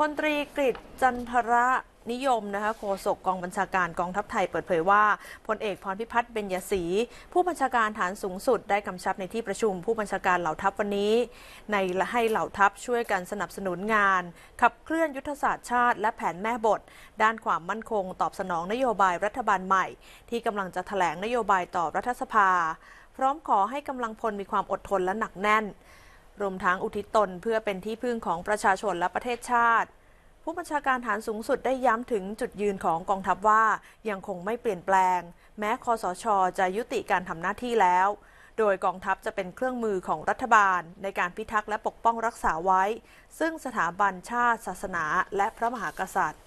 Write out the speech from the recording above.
พลตรีกฤษจันทระนิยมนะคะโฆษกกองบัญชาการกองทัพไทยเปิดเผยว่าพลเอกพรพิพัฒน์เบญยศรีผู้บัญชาการฐานสูงสุดได้กำชับในที่ประชุมผู้บัญชาการเหล่าทัพวันนี้ ในให้เหล่าทัพช่วยกันสนับสนุนงาน ขับเคลื่อนยุทธศาสตร์ชาติและแผนแม่บท ด้านความมั่นคงตอบสนองนโยบายรัฐบาลใหม่ ที่กำลังจะถแถลงนโยบายต่อรัฐสภา พร้อมขอให้กำลังพลมีความอดทนและหนักแน่นรวมทั้งอุทิศตนเพื่อเป็นที่พึ่งของประชาชนและประเทศชาติ ผู้บัญชาการฐานสูงสุดได้ย้ำถึงจุดยืนของกองทัพว่า ยังคงไม่เปลี่ยนแปลง แม้คอสชอจะยุติการทำหน้าที่แล้ว โดยกองทัพจะเป็นเครื่องมือของรัฐบาล ในการพิทักษ์และปกป้องรักษาไว้ ซึ่งสถาบันชาติ ศาสนาและพระมหากษัตริย์